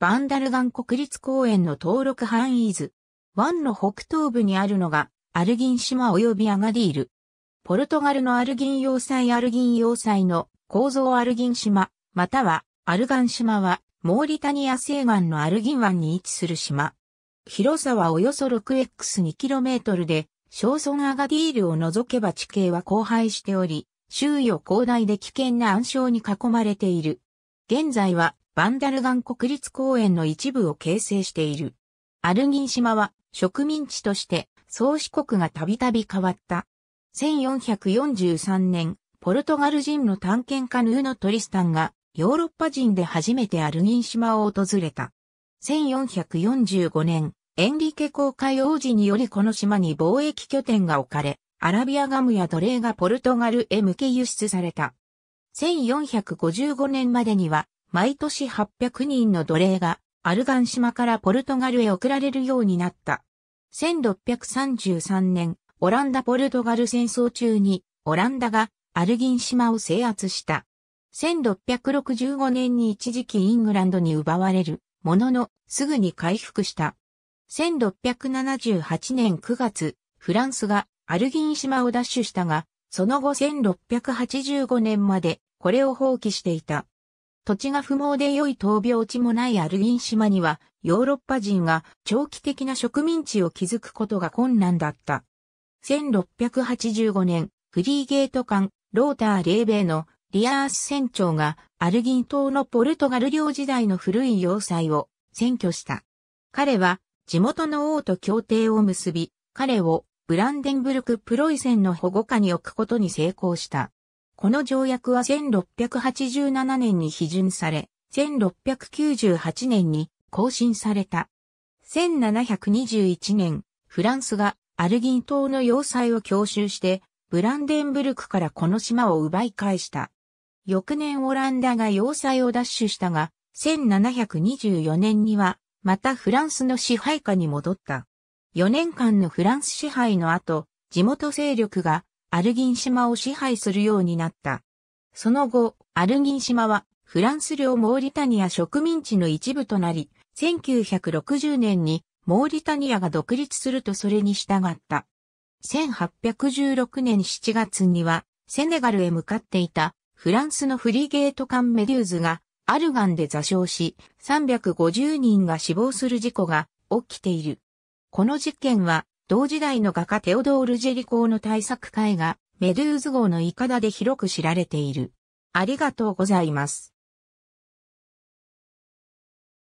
バンダルガン国立公園の登録範囲図。湾の北東部にあるのが、アルギン島及びアガディール。ポルトガルのアルギン要塞アルギン要塞の構造アルギン島、またはアルガン島は、モーリタニア西岸のアルギン湾に位置する島。広さはおよそ 6x2km で、小村アガディールを除けば地形は荒廃しており、周囲を広大で危険な暗礁に囲まれている。現在はバンダルガン国立公園の一部を形成している。アルギン島は植民地として創始国がたびたび変わった。1443年、ポルトガル人の探検家ヌーノ・トリスタンがヨーロッパ人で初めてアルギン島を訪れた。1445年、エンリケ公会王子によりこの島に貿易拠点が置かれ、アラビアガムや奴隷がポルトガルへ向け輸出された。1455年までには毎年800人の奴隷がアルガン島からポルトガルへ送られるようになった。1633年、オランダ・ポルトガル戦争中に、オランダがアルギン島を制圧した。1665年に一時期イングランドに奪われるものの、すぐに回復した。1678年9月、フランスがアルギン島を奪取したが、その後1685年までこれを放棄していた。土地が不毛で良い闘病地もないアルギン島には、ヨーロッパ人が長期的な植民地を築くことが困難だった。1685年、フリーゲート艦、ローター・レーベイのリアース船長がアルギン島のポルトガル領時代の古い要塞を占拠した。彼は地元の王と協定を結び、彼をブランデンブルク・プロイセンの保護下に置くことに成功した。この条約は1687年に批准され、1698年に更新された。1721年、フランスがアルギン島の要塞を強襲して、ブランデンブルクからこの島を奪い返した。翌年オランダが要塞を奪取したが、1724年には、またフランスの支配下に戻った。4年間のフランス支配の後、地元勢力がアルギン島を支配するようになった。その後、アルギン島はフランス領モーリタニア植民地の一部となり、1960年にモーリタニアが独立するとそれに従った。1816年7月にはセネガルへ向かっていたフランスのフリゲート艦メデューズがアルガンで座礁し350人が死亡する事故が起きている。この事件は同時代の画家テオドール・ジェリコーの大作絵画、メドゥーズ号のイカダで広く知られている。ありがとうございます。